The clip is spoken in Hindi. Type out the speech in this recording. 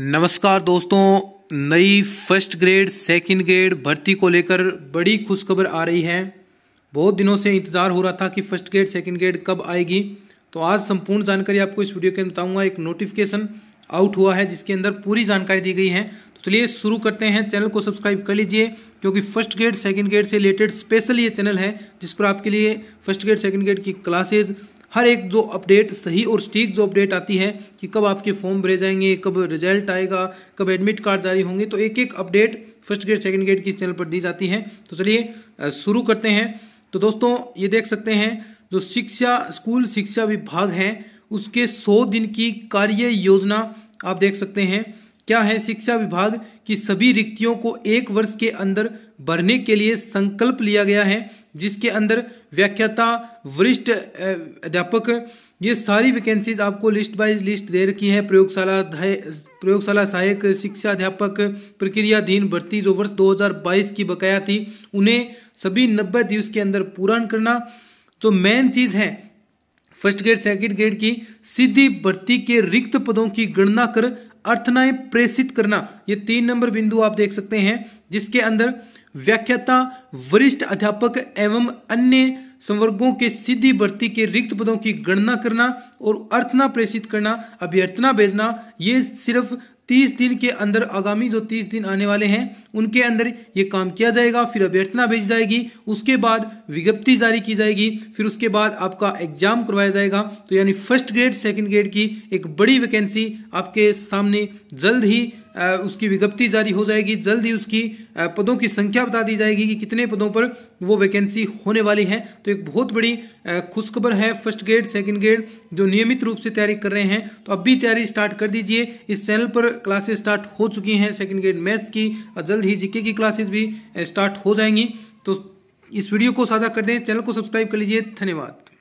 नमस्कार दोस्तों नई फर्स्ट ग्रेड सेकंड ग्रेड भर्ती को लेकर बड़ी खुशखबर आ रही है बहुत दिनों से इंतज़ार हो रहा था कि फर्स्ट ग्रेड सेकंड ग्रेड कब आएगी तो आज संपूर्ण जानकारी आपको इस वीडियो के अंदर बताऊंगा एक नोटिफिकेशन आउट हुआ है जिसके अंदर पूरी जानकारी दी गई है तो चलिए शुरू करते हैं चैनल को सब्सक्राइब कर लीजिए क्योंकि फर्स्ट ग्रेड सेकेंड ग्रेड से रिलेटेड स्पेशल ये चैनल है जिस पर आपके लिए फर्स्ट ग्रेड सेकेंड ग्रेड की क्लासेज हर एक जो अपडेट सही और सटीक जो अपडेट आती है कि कब आपके फॉर्म भरे जाएंगे कब रिजल्ट आएगा कब एडमिट कार्ड जारी होंगे तो एक एक update first grade second grade की चैनल पर दी जाती है तो चलिए शुरू करते हैं तो दोस्तों ये देख सकते हैं जो शिक्षा स्कूल शिक्षा विभाग है उसके सौ दिन की कार्य योजना आप देख सकते हैं क्या है शिक्षा विभाग की सभी रिक्तियों को एक वर्ष के अंदर भरने के लिए संकल्प लिया गया है जिसके अंदर व्याख्याता वरिष्ठ अध्यापक ये सारी वैकेंसीज आपको लिस्ट बाय लिस्ट दे रखी है प्रयोगशाला प्रयोगशाला सहायक शिक्षा अध्यापक प्रक्रियाधीन भर्ती जो वर्ष 2022 की बकाया थी उन्हें सभी 90 दिवस के अंदर पूरा करना जो मेन चीज़ है फर्स्ट ग्रेड सेकंड ग्रेड की सीधी भर्ती के रिक्त पदों की गणना कर अर्थनाएं प्रेषित करना ये तीन नंबर बिंदु आप देख सकते हैं जिसके अंदर व्याख्याता वरिष्ठ अध्यापक एवं अन्य संवर्गों के सीधी भर्ती के रिक्त पदों की गणना करना और अर्थना प्रेषित करना अभ्यर्थना भेजना ये सिर्फ तीस दिन के अंदर आगामी जो तीस दिन आने वाले हैं उनके अंदर ये काम किया जाएगा फिर अभ्यर्थना भेजी जाएगी उसके बाद विज्ञप्ति जारी की जाएगी फिर उसके बाद आपका एग्जाम करवाया जाएगा तो यानी फर्स्ट ग्रेड सेकेंड ग्रेड की एक बड़ी वैकेंसी आपके सामने जल्द ही उसकी विज्ञप्ति जारी हो जाएगी जल्द ही उसकी पदों की संख्या बता दी जाएगी कि कितने पदों पर वो वैकेंसी होने वाली है तो एक बहुत बड़ी खुशखबर है फर्स्ट ग्रेड सेकंड ग्रेड जो नियमित रूप से तैयारी कर रहे हैं तो अब भी तैयारी स्टार्ट कर दीजिए इस चैनल पर क्लासेस स्टार्ट हो चुकी हैं सेकेंड ग्रेड मैथ्स की और जल्द ही जीके की क्लासेज भी स्टार्ट हो जाएंगी तो इस वीडियो को साझा कर दें चैनल को सब्सक्राइब कर लीजिए धन्यवाद